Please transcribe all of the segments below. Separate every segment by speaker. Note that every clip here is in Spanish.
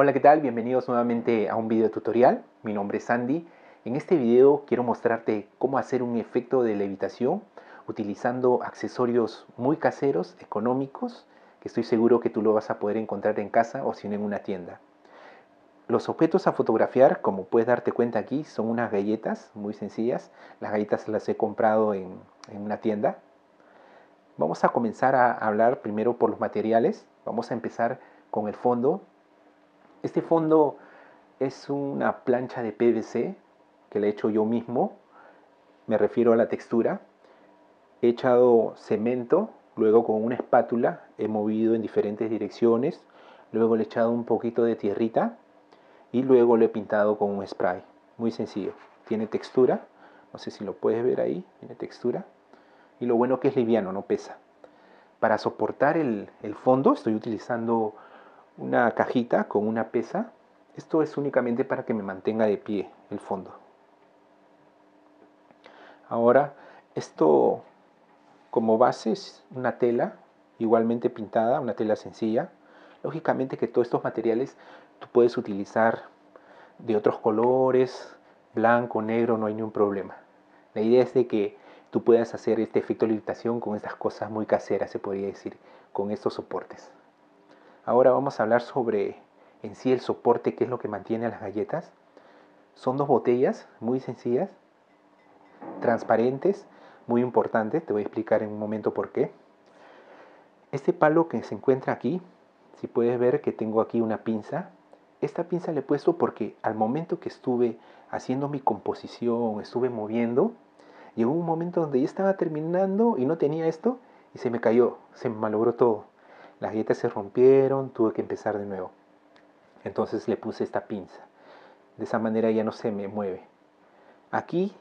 Speaker 1: Hola, ¿qué tal? Bienvenidos nuevamente a un video tutorial. Mi nombre es Andy. En este video quiero mostrarte cómo hacer un efecto de levitación utilizando accesorios muy caseros, económicos, que estoy seguro que tú lo vas a poder encontrar en casa o si no en una tienda. Los objetos a fotografiar, como puedes darte cuenta aquí, son unas galletas muy sencillas. Las galletas las he comprado en, en una tienda. Vamos a comenzar a hablar primero por los materiales. Vamos a empezar con el fondo este fondo es una plancha de PVC que le he hecho yo mismo, me refiero a la textura. He echado cemento, luego con una espátula he movido en diferentes direcciones, luego le he echado un poquito de tierrita y luego lo he pintado con un spray. Muy sencillo, tiene textura, no sé si lo puedes ver ahí, tiene textura. Y lo bueno que es liviano, no pesa. Para soportar el fondo estoy utilizando una cajita con una pesa. Esto es únicamente para que me mantenga de pie el fondo. Ahora, esto como base es una tela igualmente pintada, una tela sencilla. Lógicamente que todos estos materiales tú puedes utilizar de otros colores, blanco, negro, no hay ningún problema. La idea es de que tú puedas hacer este efecto de limitación con estas cosas muy caseras, se podría decir, con estos soportes. Ahora vamos a hablar sobre en sí el soporte, que es lo que mantiene a las galletas. Son dos botellas muy sencillas, transparentes, muy importantes. Te voy a explicar en un momento por qué. Este palo que se encuentra aquí, si puedes ver que tengo aquí una pinza. Esta pinza le he puesto porque al momento que estuve haciendo mi composición, estuve moviendo, llegó un momento donde ya estaba terminando y no tenía esto y se me cayó, se me malogró todo. Las galletas se rompieron, tuve que empezar de nuevo. Entonces le puse esta pinza. De esa manera ya no se me mueve. Aquí,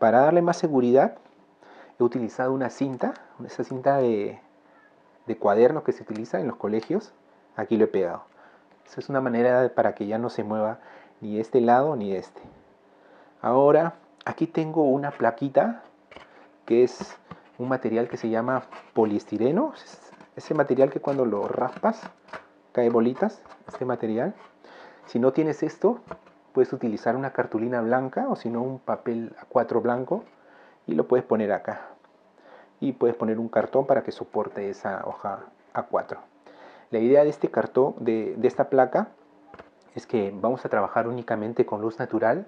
Speaker 1: para darle más seguridad, he utilizado una cinta, esa cinta de, cuaderno que se utiliza en los colegios. Aquí lo he pegado. Esa es una manera para que ya no se mueva ni este lado ni de este. Ahora, aquí tengo una plaquita que es un material que se llama poliestireno, ese material que cuando lo raspas cae bolitas, este material. Si no tienes esto, puedes utilizar una cartulina blanca o si no un papel A4 blanco y lo puedes poner acá. Y puedes poner un cartón para que soporte esa hoja A4. La idea de este cartón, de, esta placa, es que vamos a trabajar únicamente con luz natural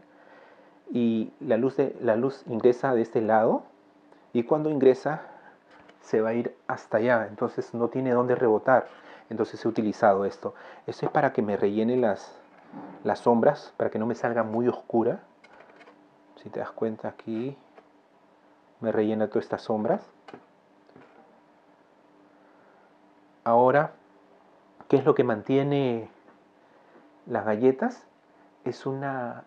Speaker 1: y la luz, la luz ingresa de este lado y cuando ingresa se va a ir hasta allá, entonces no tiene dónde rebotar. Entonces he utilizado esto. Esto es para que me rellene las, sombras, para que no me salga muy oscura. Si te das cuenta aquí, me rellena todas estas sombras. Ahora, ¿qué es lo que mantiene las galletas? Es una,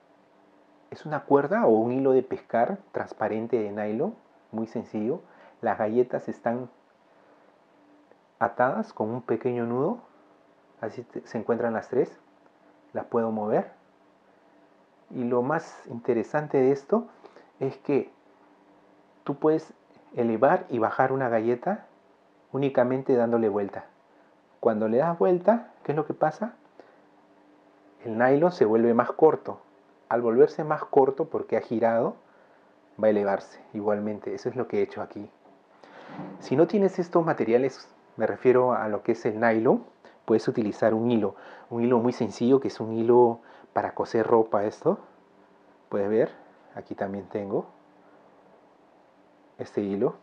Speaker 1: es una cuerda o un hilo de pescar transparente de nylon, muy sencillo las galletas están atadas con un pequeño nudo, así se encuentran las tres, las puedo mover. Y lo más interesante de esto es que tú puedes elevar y bajar una galleta únicamente dándole vuelta. Cuando le das vuelta, ¿qué es lo que pasa? El nylon se vuelve más corto. Al volverse más corto porque ha girado, va a elevarse igualmente. Eso es lo que he hecho aquí. Si no tienes estos materiales, me refiero a lo que es el nylon, puedes utilizar un hilo, un hilo muy sencillo que es un hilo para coser ropa esto. Puedes ver, aquí también tengo este hilo.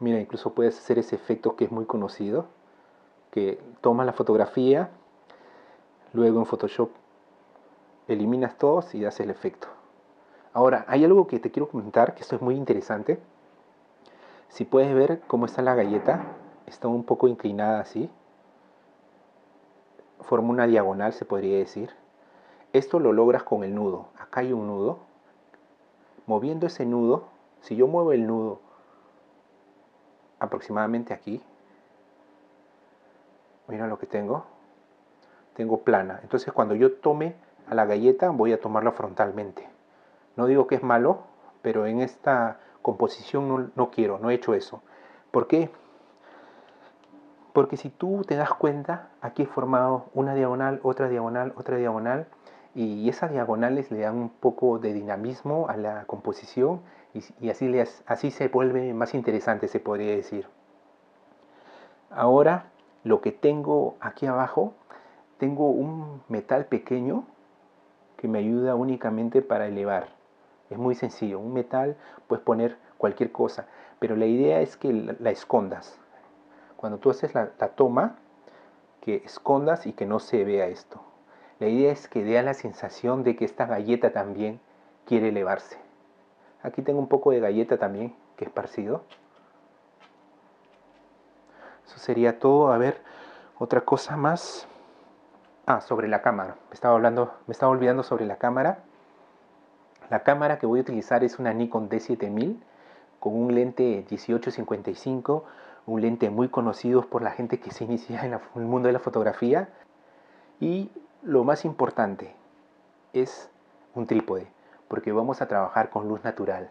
Speaker 1: Mira, incluso puedes hacer ese efecto que es muy conocido, que tomas la fotografía, luego en Photoshop eliminas todos y das el efecto. Ahora, hay algo que te quiero comentar que esto es muy interesante. Si puedes ver cómo está la galleta, está un poco inclinada así. Forma una diagonal, se podría decir. Esto lo logras con el nudo. Acá hay un nudo. Moviendo ese nudo, si yo muevo el nudo aproximadamente aquí, mira lo que tengo. Tengo plana. Entonces cuando yo tome a la galleta, voy a tomarla frontalmente. No digo que es malo, pero en esta composición no, no quiero, no he hecho eso. ¿Por qué? Porque si tú te das cuenta, aquí he formado una diagonal, otra diagonal, otra diagonal, y esas diagonales le dan un poco de dinamismo a la composición y, así, le así se vuelve más interesante, se podría decir. Ahora, lo que tengo aquí abajo, tengo un metal pequeño que me ayuda únicamente para elevar. Es muy sencillo. Un metal puedes poner cualquier cosa, pero la idea es que la, escondas. Cuando tú haces la, toma, que escondas y que no se vea esto. La idea es que dé la sensación de que esta galleta también quiere elevarse. Aquí tengo un poco de galleta también que esparcido. Eso sería todo. A ver, otra cosa más. Ah, sobre la cámara. estaba hablando, me estaba olvidando sobre la cámara. La cámara que voy a utilizar es una Nikon D7000 con un lente 18 un lente muy conocido por la gente que se inicia en, en el mundo de la fotografía. Y lo más importante es un trípode, porque vamos a trabajar con luz natural.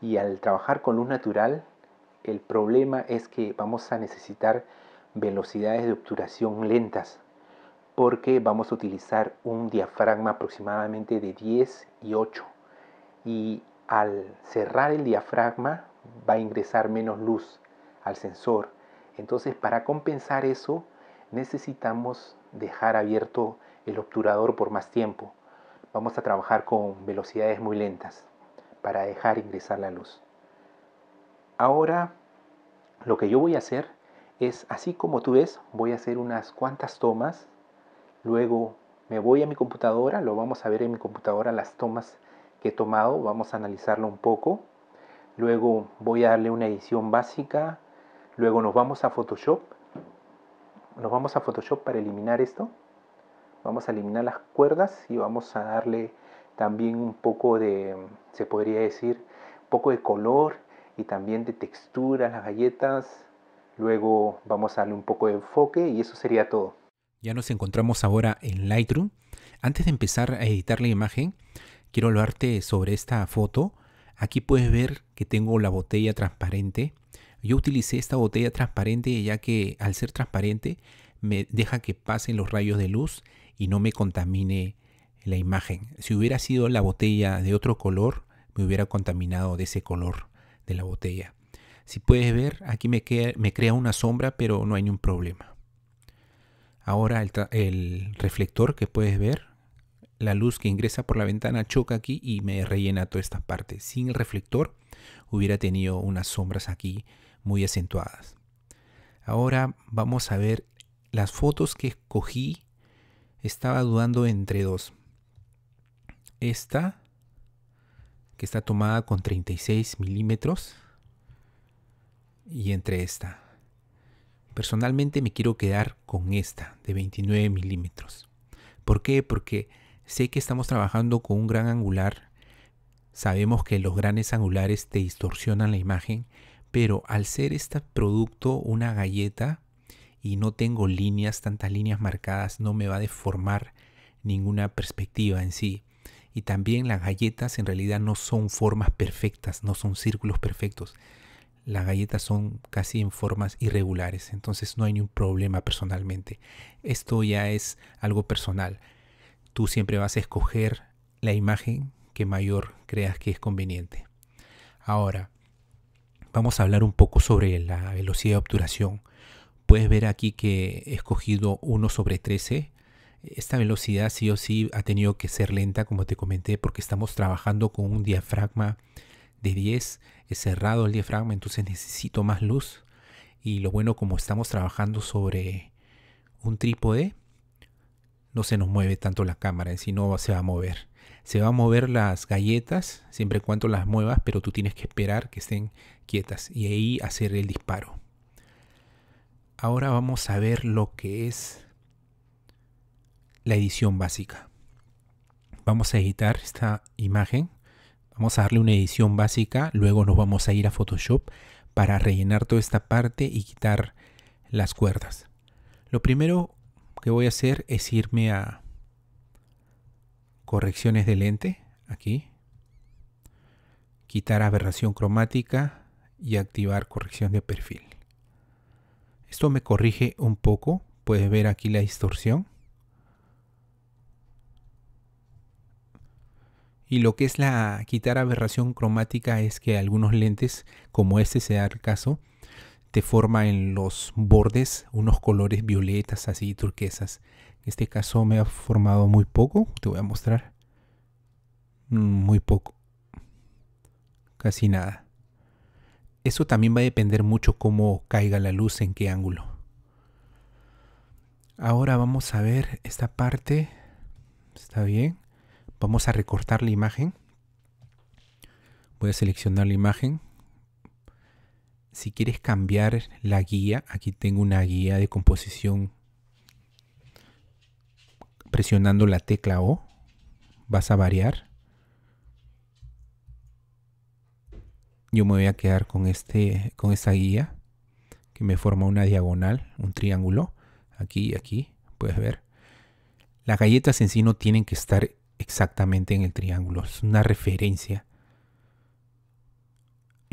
Speaker 1: Y al trabajar con luz natural, el problema es que vamos a necesitar velocidades de obturación lentas, porque vamos a utilizar un diafragma aproximadamente de 10 y 8 y al cerrar el diafragma va a ingresar menos luz al sensor. Entonces para compensar eso necesitamos dejar abierto el obturador por más tiempo. Vamos a trabajar con velocidades muy lentas para dejar ingresar la luz. Ahora lo que yo voy a hacer es, así como tú ves, voy a hacer unas cuantas tomas, luego me voy a mi computadora, lo vamos a ver en mi computadora las tomas que he tomado, vamos a analizarlo un poco. Luego voy a darle una edición básica. Luego nos vamos a Photoshop. Nos vamos a Photoshop para eliminar esto. Vamos a eliminar las cuerdas y vamos a darle también un poco de, se podría decir, un poco de color y también de textura a las galletas. Luego vamos a darle un poco de enfoque y eso sería todo. Ya nos encontramos ahora en Lightroom. Antes de empezar a editar la imagen, quiero hablarte sobre esta foto. Aquí puedes ver que tengo la botella transparente. Yo utilicé esta botella transparente ya que al ser transparente me deja que pasen los rayos de luz y no me contamine la imagen. Si hubiera sido la botella de otro color, me hubiera contaminado de ese color de la botella. Si puedes ver, aquí me, me crea una sombra, pero no hay ningún problema. Ahora el reflector que puedes ver la luz que ingresa por la ventana choca aquí y me rellena toda esta parte. Sin el reflector hubiera tenido unas sombras aquí muy acentuadas. Ahora vamos a ver las fotos que escogí. Estaba dudando entre dos. Esta, que está tomada con 36 milímetros. Y entre esta. Personalmente me quiero quedar con esta de 29 milímetros. ¿Por qué? Porque Sé que estamos trabajando con un gran angular. Sabemos que los grandes angulares te distorsionan la imagen, pero al ser este producto una galleta y no tengo líneas, tantas líneas marcadas, no me va a deformar ninguna perspectiva en sí. Y también las galletas en realidad no son formas perfectas, no son círculos perfectos. Las galletas son casi en formas irregulares, entonces no hay ningún problema personalmente. Esto ya es algo personal tú siempre vas a escoger la imagen que mayor creas que es conveniente. Ahora, vamos a hablar un poco sobre la velocidad de obturación. Puedes ver aquí que he escogido 1 sobre 13. Esta velocidad sí o sí ha tenido que ser lenta, como te comenté, porque estamos trabajando con un diafragma de 10. Es cerrado el diafragma, entonces necesito más luz. Y lo bueno, como estamos trabajando sobre un trípode, no se nos mueve tanto la cámara, eh, si no se va a mover. Se va a mover las galletas siempre y cuando las muevas, pero tú tienes que esperar que estén quietas y ahí hacer el disparo. Ahora vamos a ver lo que es la edición básica. Vamos a editar esta imagen. Vamos a darle una edición básica, luego nos vamos a ir a Photoshop para rellenar toda esta parte y quitar las cuerdas. Lo primero que voy a hacer es irme a correcciones de lente, aquí, quitar aberración cromática y activar corrección de perfil. Esto me corrige un poco, puedes ver aquí la distorsión. Y lo que es la quitar aberración cromática es que algunos lentes, como este sea el caso, te forma en los bordes unos colores violetas, así turquesas. En este caso me ha formado muy poco, te voy a mostrar. Mm, muy poco. Casi nada. Eso también va a depender mucho cómo caiga la luz, en qué ángulo. Ahora vamos a ver esta parte. Está bien. Vamos a recortar la imagen. Voy a seleccionar la imagen, si quieres cambiar la guía, aquí tengo una guía de composición presionando la tecla O, vas a variar. Yo me voy a quedar con, este, con esta guía que me forma una diagonal, un triángulo, aquí y aquí, puedes ver. Las galletas en sí no tienen que estar exactamente en el triángulo, es una referencia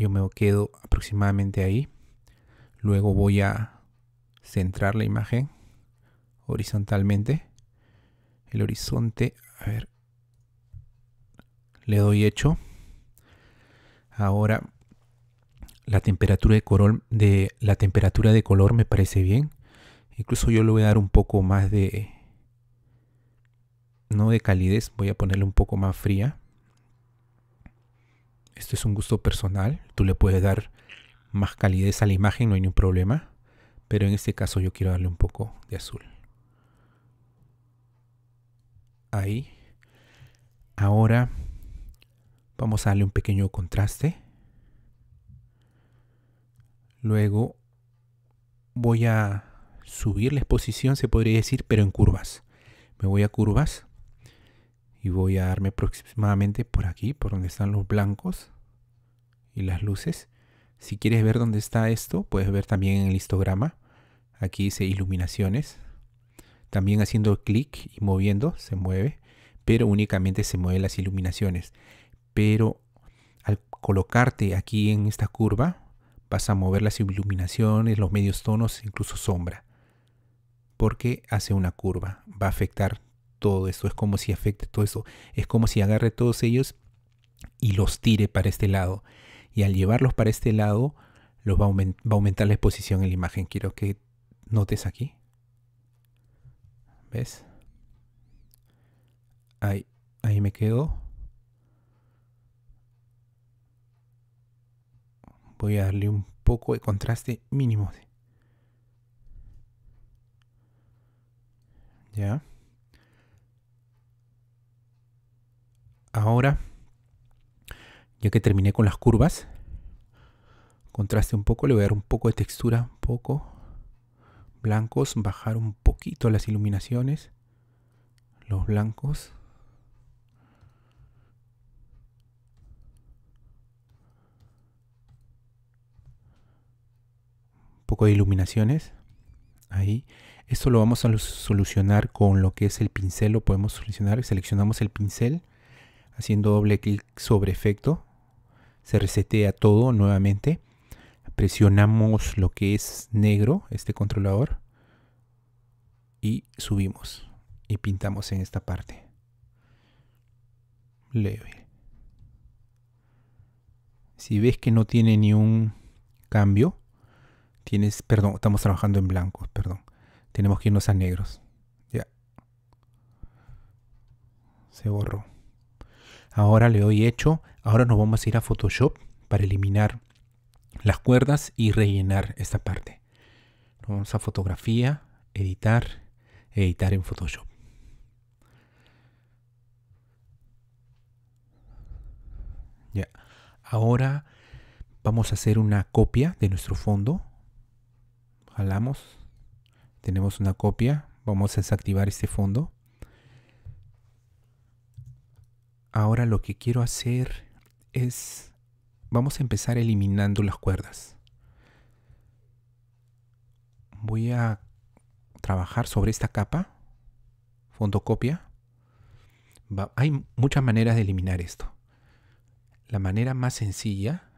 Speaker 1: yo me quedo aproximadamente ahí. Luego voy a centrar la imagen horizontalmente. El horizonte, a ver, le doy hecho. Ahora la temperatura de color, de, la temperatura de color me parece bien. Incluso yo le voy a dar un poco más de no de calidez, voy a ponerle un poco más fría. Esto es un gusto personal. Tú le puedes dar más calidez a la imagen, no hay ningún problema. Pero en este caso yo quiero darle un poco de azul. Ahí. Ahora vamos a darle un pequeño contraste. Luego voy a subir la exposición, se podría decir, pero en curvas. Me voy a curvas y voy a darme aproximadamente por aquí, por donde están los blancos y las luces. Si quieres ver dónde está esto, puedes ver también en el histograma. Aquí dice iluminaciones. También haciendo clic y moviendo se mueve, pero únicamente se mueven las iluminaciones. Pero al colocarte aquí en esta curva, vas a mover las iluminaciones, los medios tonos, incluso sombra. Porque hace una curva, va a afectar todo eso, es como si afecte todo eso, es como si agarre todos ellos y los tire para este lado. Y al llevarlos para este lado, los va, a aumentar la exposición en la imagen. Quiero que notes aquí. ¿Ves? Ahí, ahí me quedo. Voy a darle un poco de contraste mínimo. ¿Ya? Ahora, ya que terminé con las curvas, contraste un poco, le voy a dar un poco de textura, un poco blancos, bajar un poquito las iluminaciones, los blancos. Un poco de iluminaciones. Ahí. Esto lo vamos a solucionar con lo que es el pincel. Lo podemos solucionar. Seleccionamos el pincel haciendo doble clic sobre efecto, se resetea todo nuevamente. Presionamos lo que es negro, este controlador, y subimos y pintamos en esta parte. Leve. Si ves que no tiene ni un cambio, tienes, perdón, estamos trabajando en blanco, perdón. Tenemos que irnos a negros. Ya. Se borró. Ahora le doy hecho. Ahora nos vamos a ir a Photoshop para eliminar las cuerdas y rellenar esta parte. vamos a fotografía, editar, editar en Photoshop. Ya. Ahora vamos a hacer una copia de nuestro fondo. Jalamos. Tenemos una copia. Vamos a desactivar este fondo. Ahora lo que quiero hacer es... Vamos a empezar eliminando las cuerdas. Voy a trabajar sobre esta capa, fondocopia. copia hay muchas maneras de eliminar esto. La manera más sencilla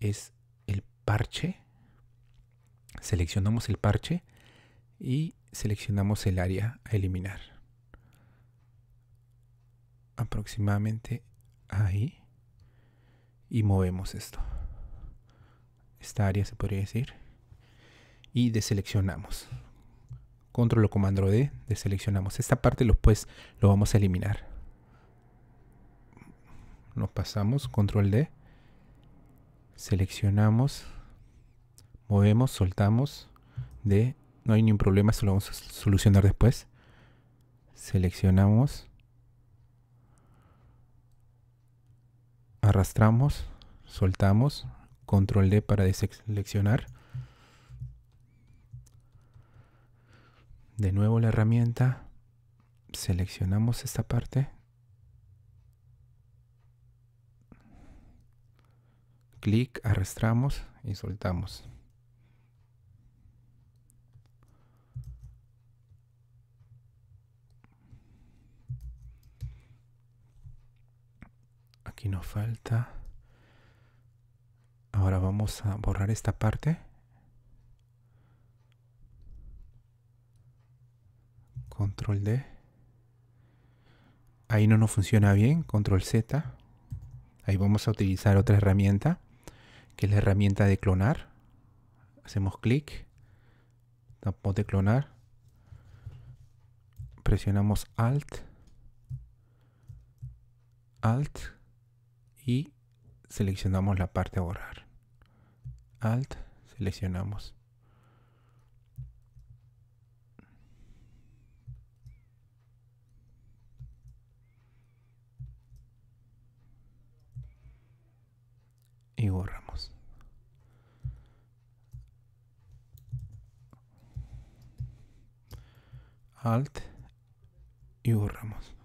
Speaker 1: es el parche. Seleccionamos el parche y seleccionamos el área a eliminar aproximadamente ahí y movemos esto. Esta área se podría decir. Y deseleccionamos. Control o comando D, deseleccionamos. Esta parte lo, pues, lo vamos a eliminar. Nos pasamos, control D. Seleccionamos. Movemos, soltamos. de No hay ningún problema, se lo vamos a solucionar después. Seleccionamos arrastramos, soltamos, control D para deseleccionar. De nuevo la herramienta, seleccionamos esta parte. Clic, arrastramos y soltamos. aquí nos falta. Ahora vamos a borrar esta parte. Control D. Ahí no nos funciona bien. Control Z. Ahí vamos a utilizar otra herramienta, que es la herramienta de clonar. Hacemos clic. de clonar. Presionamos Alt. Alt y seleccionamos la parte a borrar. Alt, seleccionamos. Y borramos. Alt y borramos.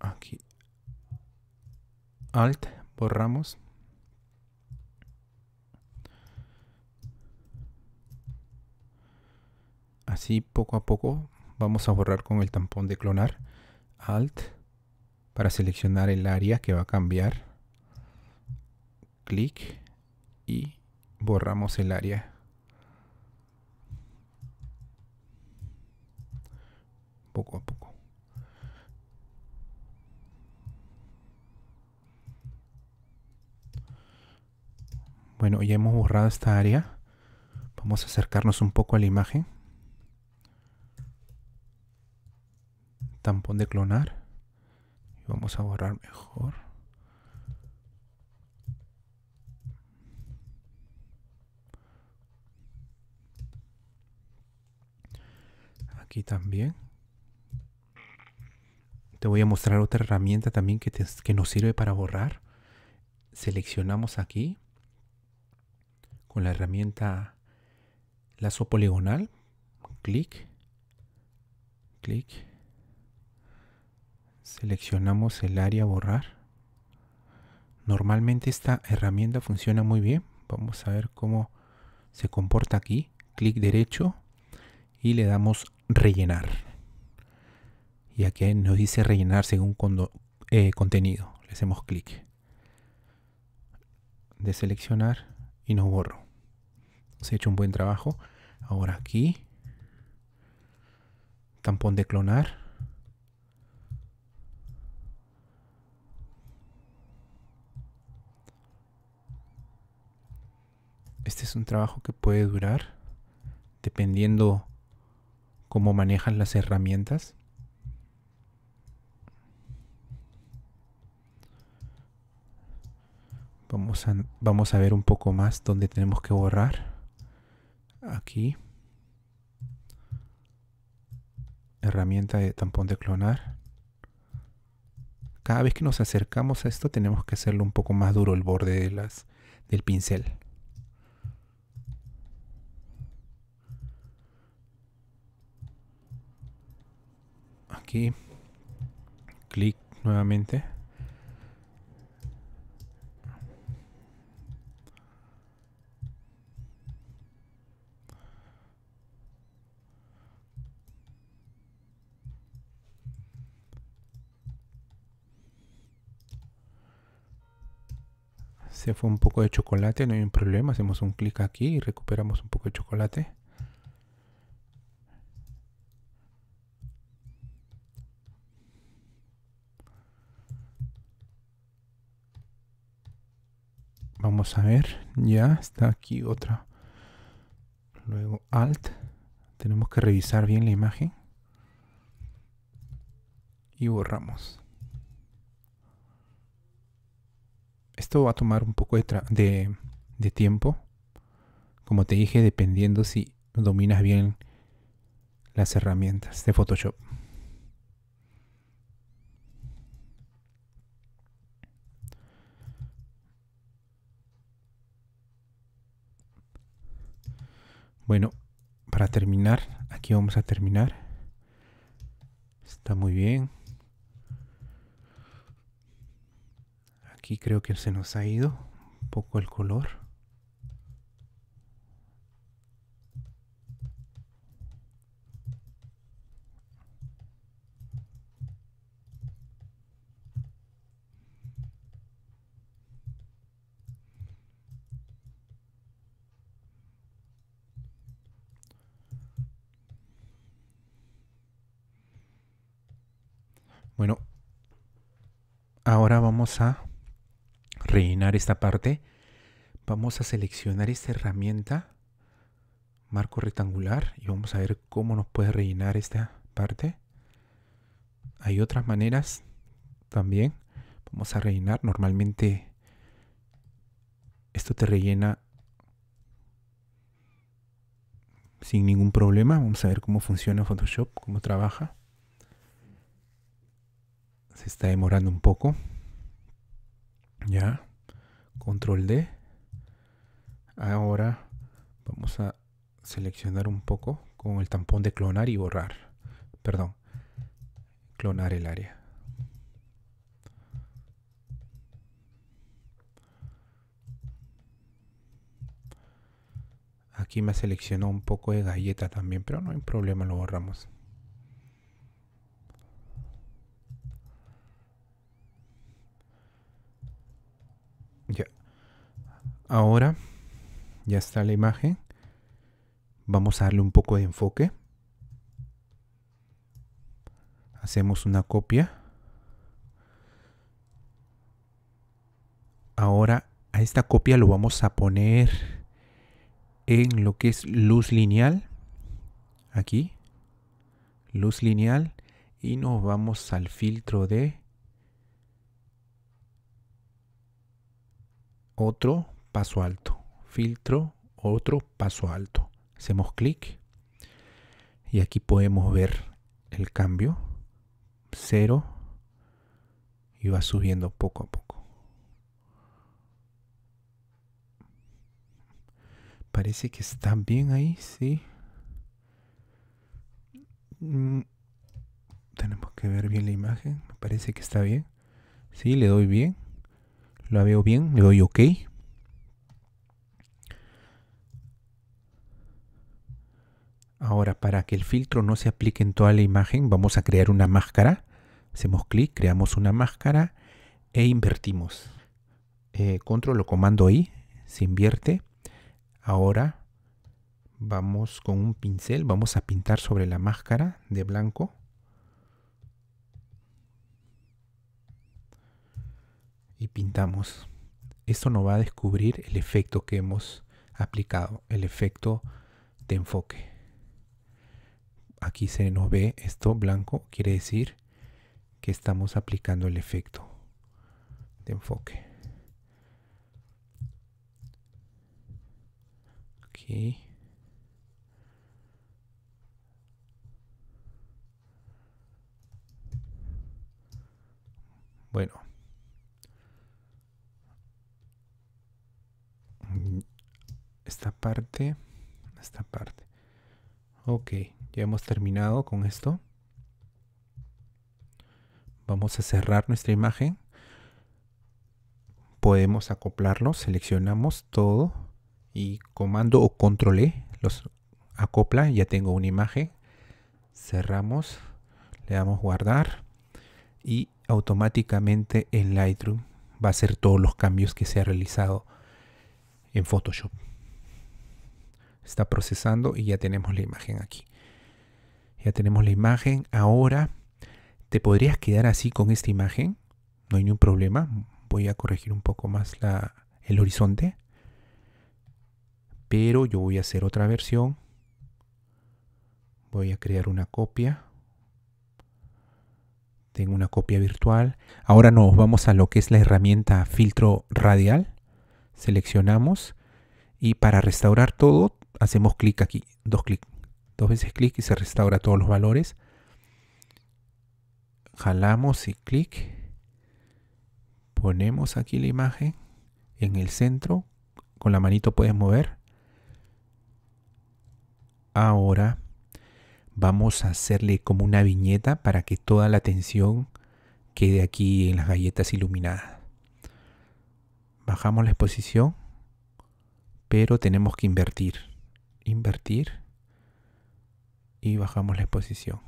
Speaker 1: Aquí. Alt, borramos. Así poco a poco vamos a borrar con el tampón de clonar. Alt para seleccionar el área que va a cambiar. Clic y borramos el área. Poco a poco. Bueno, ya hemos borrado esta área. Vamos a acercarnos un poco a la imagen. Tampón de clonar. Y vamos a borrar mejor. Aquí también. Te voy a mostrar otra herramienta también que, que nos sirve para borrar. Seleccionamos aquí la herramienta lazo poligonal, clic, clic, seleccionamos el área borrar. Normalmente esta herramienta funciona muy bien. Vamos a ver cómo se comporta aquí. Clic derecho y le damos rellenar. Y aquí nos dice rellenar según cuando eh, contenido. Le hacemos clic. Deseleccionar y nos borro se ha hecho un buen trabajo. Ahora aquí. Tampón de clonar. Este es un trabajo que puede durar dependiendo cómo manejan las herramientas. Vamos a, vamos a ver un poco más dónde tenemos que borrar aquí herramienta de tampón de clonar cada vez que nos acercamos a esto tenemos que hacerlo un poco más duro el borde de las, del pincel aquí clic nuevamente fue un poco de chocolate, no hay un problema. Hacemos un clic aquí y recuperamos un poco de chocolate. Vamos a ver, ya está aquí otra. Luego Alt. Tenemos que revisar bien la imagen. Y borramos. Esto va a tomar un poco de, de tiempo. Como te dije, dependiendo si dominas bien las herramientas de Photoshop. Bueno, para terminar, aquí vamos a terminar. Está muy bien. Aquí creo que se nos ha ido un poco el color. Bueno, ahora vamos a rellenar esta parte, vamos a seleccionar esta herramienta, marco rectangular, y vamos a ver cómo nos puede rellenar esta parte. Hay otras maneras también. Vamos a rellenar. Normalmente esto te rellena sin ningún problema. Vamos a ver cómo funciona Photoshop, cómo trabaja. Se está demorando un poco. Ya. Control D. Ahora vamos a seleccionar un poco con el tampón de clonar y borrar. Perdón. Clonar el área. Aquí me seleccionó un poco de galleta también, pero no hay problema, lo borramos. Ahora ya está la imagen. Vamos a darle un poco de enfoque. Hacemos una copia. Ahora a esta copia lo vamos a poner en lo que es luz lineal. Aquí. Luz lineal. Y nos vamos al filtro de otro paso alto, filtro, otro paso alto. Hacemos clic y aquí podemos ver el cambio. Cero y va subiendo poco a poco. Parece que está bien ahí, sí. Mm. tenemos que ver bien la imagen. parece que está bien. Sí, le doy bien. La veo bien, le doy OK. Ahora, para que el filtro no se aplique en toda la imagen, vamos a crear una máscara. Hacemos clic, creamos una máscara e invertimos. Eh, control o comando I, se invierte. Ahora vamos con un pincel, vamos a pintar sobre la máscara de blanco. Y pintamos. Esto nos va a descubrir el efecto que hemos aplicado, el efecto de enfoque aquí se nos ve esto blanco, quiere decir que estamos aplicando el efecto de enfoque. Bueno. Mm, esta parte, esta parte. Okay. Ya hemos terminado con esto. Vamos a cerrar nuestra imagen. Podemos acoplarlo, seleccionamos todo y comando o control E los acopla. Ya tengo una imagen. Cerramos, le damos guardar y automáticamente en Lightroom va a ser todos los cambios que se ha realizado en Photoshop. Está procesando y ya tenemos la imagen aquí. Ya tenemos la imagen. Ahora, ¿te podrías quedar así con esta imagen? No hay ningún problema. Voy a corregir un poco más el horizonte. Pero yo voy a hacer otra versión. Voy a crear una copia. Tengo una copia virtual. Ahora nos vamos a lo que es la herramienta filtro radial. Seleccionamos. Y para restaurar todo, hacemos clic aquí. Dos clics. Dos veces clic y se restaura todos los valores. Jalamos y clic. Ponemos aquí la imagen en el centro. Con la manito puedes mover. Ahora vamos a hacerle como una viñeta para que toda la atención quede aquí en las galletas iluminadas. Bajamos la exposición, pero tenemos que invertir. Invertir y bajamos la exposición.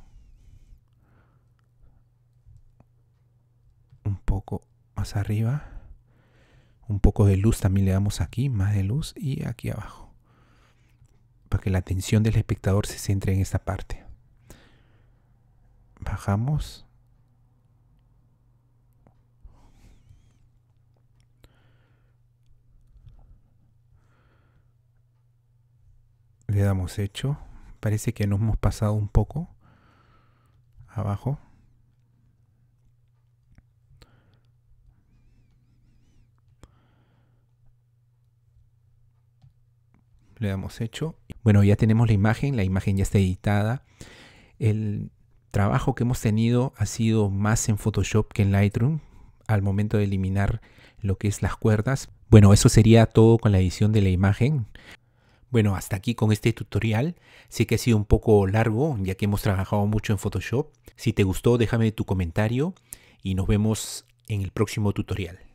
Speaker 1: Un poco más arriba. Un poco de luz también le damos aquí, más de luz y aquí abajo. Para que la atención del espectador se centre en esta parte. Bajamos. Le damos hecho. Parece que nos hemos pasado un poco. Abajo. Le damos hecho. Bueno, ya tenemos la imagen, la imagen ya está editada. El trabajo que hemos tenido ha sido más en Photoshop que en Lightroom al momento de eliminar lo que es las cuerdas. Bueno, eso sería todo con la edición de la imagen. Bueno, hasta aquí con este tutorial. Sé que ha sido un poco largo, ya que hemos trabajado mucho en Photoshop. Si te gustó, déjame tu comentario y nos vemos en el próximo tutorial.